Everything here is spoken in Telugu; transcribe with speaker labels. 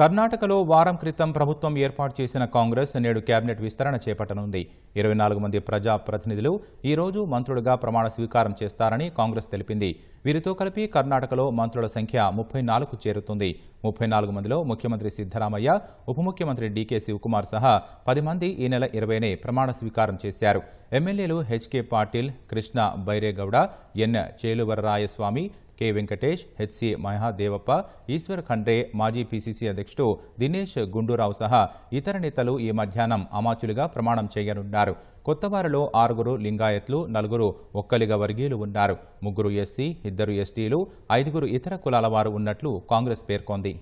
Speaker 1: కర్ణాటకలో వారం క్రితం ప్రభుత్వం ఏర్పాటు చేసిన కాంగ్రెస్ నేడు కేబినెట్ విస్తరణ చేపట్టనుంది ఇరవై నాలుగు మంది ప్రజాప్రతినిధులు ఈరోజు మంత్రులుగా ప్రమాణ స్వీకారం చేస్తారని కాంగ్రెస్ తెలిపింది వీరితో కలిపి కర్ణాటకలో మంత్రుల సంఖ్య ముప్పై నాలుగు చేరుతుంది ముప్పై నాలుగు మందిలో ముఖ్యమంత్రి సిద్దరామయ్య ఉప ముఖ్యమంత్రి డీకే శివకుమార్ సహా పది మంది ఈ నెల ఇరవైనే ప్రమాణ స్వీకారం చేశారు ఎమ్మెల్యేలు H K Patil Krishna Byregowda N Cheluvarayaswamy K Venkatesh H C Mahadevappa Eshwar Khandre మాజీ పీసీసీ అధ్యక్షుడు దినేష్ గుండూరావు సహా ఇతర నేతలు ఈ మధ్యాహ్నం అమాత్యులుగా ప్రమాణం చేయనున్నారు కొత్తవారిలో ఆరుగురు లింగాయత్లు నలుగురు ఒక్కలిగ వర్గీయులు ఉన్నారు ముగ్గురు ఎస్సీ ఇద్దరు ఎస్టీలు ఐదుగురు ఇతర కులాల వారు ఉన్నట్లు కాంగ్రెస్ పేర్కొంది